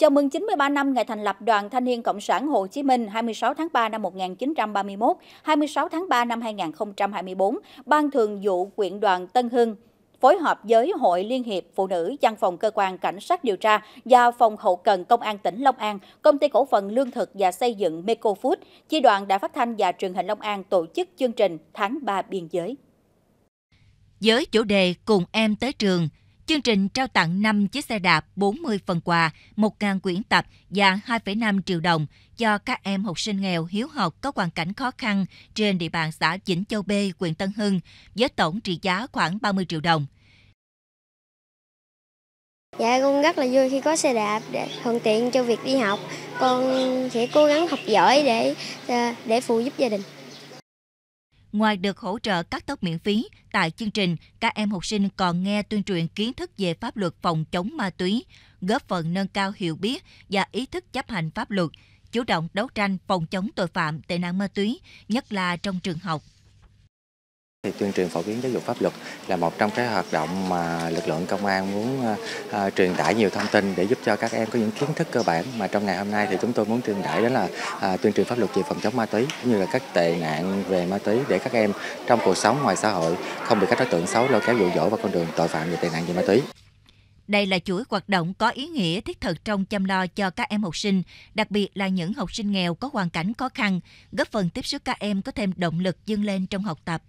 Chào mừng 93 năm ngày thành lập Đoàn Thanh niên Cộng sản Hồ Chí Minh 26 tháng 3 năm 1931, 26 tháng 3 năm 2024, Ban Thường vụ Quyện đoàn Tân Hưng phối hợp với Hội Liên hiệp Phụ nữ văn phòng cơ quan cảnh sát điều tra và phòng hậu cần công an tỉnh Long An, công ty cổ phần lương thực và xây dựng Meco Food, chi đoàn đã Phát thanh và Truyền hình Long An tổ chức chương trình Tháng 3 biên giới. Với chủ đề Cùng em tới trường, Chương trình trao tặng 5 chiếc xe đạp, 40 phần quà, 1.000 quyển tập và 2,5 triệu đồng cho các em học sinh nghèo hiếu học có hoàn cảnh khó khăn trên địa bàn xã Chỉnh Châu B, huyện Tân Hưng, với tổng trị giá khoảng 30 triệu đồng. Dạ con rất là vui khi có xe đạp để thuận tiện cho việc đi học. Con sẽ cố gắng học giỏi để ờ, để phụ giúp gia đình. Ngoài được hỗ trợ cắt tóc miễn phí, tại chương trình, các em học sinh còn nghe tuyên truyền kiến thức về pháp luật phòng chống ma túy, góp phần nâng cao hiểu biết và ý thức chấp hành pháp luật, chủ động đấu tranh phòng chống tội phạm tệ nạn ma túy, nhất là trong trường học. Thì tuyên truyền phổ biến giáo dục pháp luật là một trong cái hoạt động mà lực lượng công an muốn à, à, truyền tải nhiều thông tin để giúp cho các em có những kiến thức cơ bản mà trong ngày hôm nay thì chúng tôi muốn truyền tải đó là à, tuyên truyền pháp luật về phòng chống ma túy cũng như là các tệ nạn về ma túy để các em trong cuộc sống ngoài xã hội không bị các đối tượng xấu lôi kéo dụ dỗ vào con đường tội phạm về tệ nạn về ma túy. Đây là chuỗi hoạt động có ý nghĩa thiết thực trong chăm lo cho các em học sinh, đặc biệt là những học sinh nghèo có hoàn cảnh khó khăn, góp phần tiếp sức các em có thêm động lực dâng lên trong học tập.